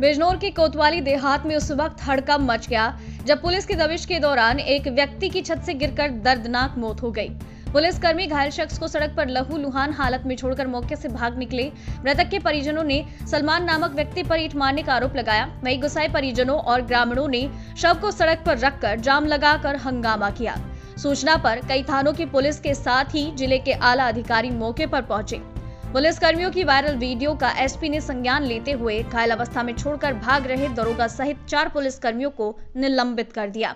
बिजनौर के कोतवाली देहात में उस वक्त हड़कम मच गया जब पुलिस की दबिश के दौरान एक व्यक्ति की छत से गिरकर दर्दनाक मौत हो गई पुलिसकर्मी घायल शख्स को सड़क पर लहू लुहान हालत में छोड़कर मौके से भाग निकले मृतक के परिजनों ने सलमान नामक व्यक्ति पर ईट मारने का आरोप लगाया वहीं गुस्साए परिजनों और ग्रामीणों ने शव को सड़क पर रखकर जाम लगाकर हंगामा किया सूचना पर कई थानों की पुलिस के साथ ही जिले के आला अधिकारी मौके पर पहुंचे पुलिसकर्मियों की वायरल वीडियो का एसपी ने संज्ञान लेते हुए घायल अवस्था में छोड़कर भाग रहे दरोगा सहित चार पुलिसकर्मियों को निलंबित कर दिया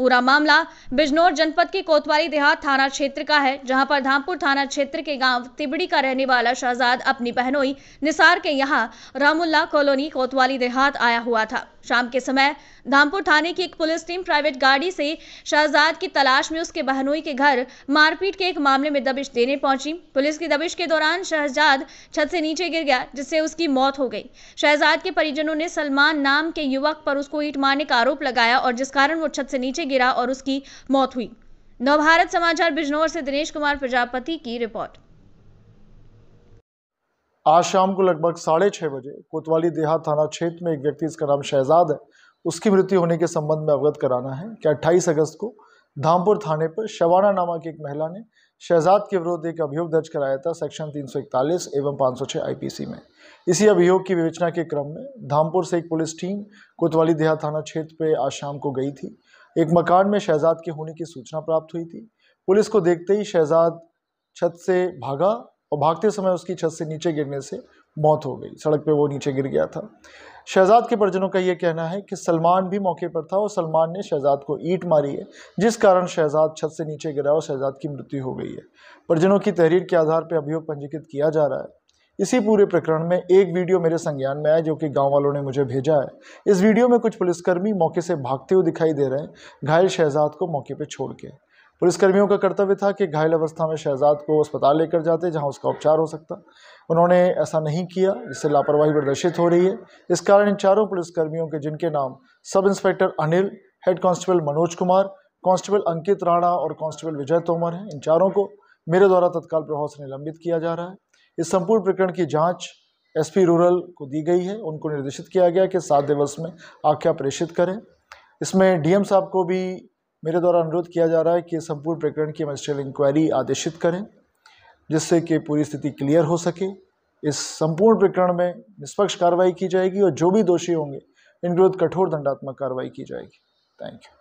पूरा मामला बिजनौर जनपद के कोतवाली देहात थाना क्षेत्र का है जहां पर धामपुर थाना क्षेत्र के गांव तिबड़ी का रहने वाला शहजाद अपनी बहनोई निसार के यहां रामुल्ला कॉलोनी कोतवाली देहात आया हुआ था शाम के समय धामपुर थाने की एक पुलिस टीम प्राइवेट गाड़ी से शहजाद की तलाश में उसके बहनोई के घर मारपीट के एक मामले में दबिश देने पहुंची पुलिस की दबिश के दौरान शहजाद छत से नीचे गिर गया जिससे उसकी मौत हो गई शहजाद के परिजनों ने सलमान नाम के युवक पर उसको ईट मारने का आरोप लगाया और जिस कारण वो छत से नीचे गिरा और उसकी मौत हुई नवभारत समाचार बिजनौर से दिनेश कुमार प्रजापति की रिपोर्ट आज शाम को लगभग साढ़े छह बजे कोतवाली देहात थाना क्षेत्र में एक व्यक्ति जिसका नाम शहजाद है उसकी मृत्यु होने के संबंध में अवगत कराना है कि 28 अगस्त को धामपुर थाने पर शवाना नामक एक महिला ने शहजाद के विरुद्ध एक अभियोग दर्ज कराया था सेक्शन 341 एवं 506 आईपीसी में इसी अभियोग की विवेचना के क्रम में धामपुर से एक पुलिस टीम कोतवाली देहात थाना क्षेत्र पर आज शाम को गई थी एक मकान में शहजाद के होने की सूचना प्राप्त हुई थी पुलिस को देखते ही शहजाद छत से भागा और भागते समय उसकी छत से नीचे गिरने से मौत हो गई सड़क पर वो नीचे गिर गया था शहजाद के परिजनों का ये कहना है कि सलमान भी मौके पर था और सलमान ने शहजाद को ईट मारी है जिस कारण शहजाद छत से नीचे गिरा और शहजाद की मृत्यु हो गई है परिजनों की तहरीर के आधार पर अभियोग पंजीकृत किया जा रहा है इसी पूरे प्रकरण में एक वीडियो मेरे संज्ञान में आया जो कि गाँव वालों ने मुझे भेजा है इस वीडियो में कुछ पुलिसकर्मी मौके से भागते हुए दिखाई दे रहे हैं घायल शहजाद को मौके पर छोड़ के पुलिसकर्मियों का कर्तव्य था कि घायल अवस्था में शहजाद को अस्पताल लेकर जाते जहाँ उसका उपचार हो सकता उन्होंने ऐसा नहीं किया जिससे लापरवाही प्रदर्शित हो रही है इस कारण इन चारों पुलिसकर्मियों के जिनके नाम sub inspector Anil head constable Manoj Kumar constable Ankit Rana और कांस्टेबल विजय तोमर हैं इन चारों को मेरे द्वारा तत्काल प्रभाव से निलंबित किया जा रहा है इस संपूर्ण प्रकरण की जांच एसपी रूरल को दी गई है उनको निर्देशित किया गया कि सात दिवस में आख्या प्रेषित करें इसमें डीएम साहब को भी मेरे द्वारा अनुरोध किया जा रहा है कि संपूर्ण प्रकरण की मजिस्ट्रियल इंक्वायरी आदेशित करें जिससे कि पूरी स्थिति क्लियर हो सके इस संपूर्ण प्रकरण में निष्पक्ष कार्रवाई की जाएगी और जो भी दोषी होंगे इनके विरुद्ध कठोर दंडात्मक कार्रवाई की जाएगी थैंक यू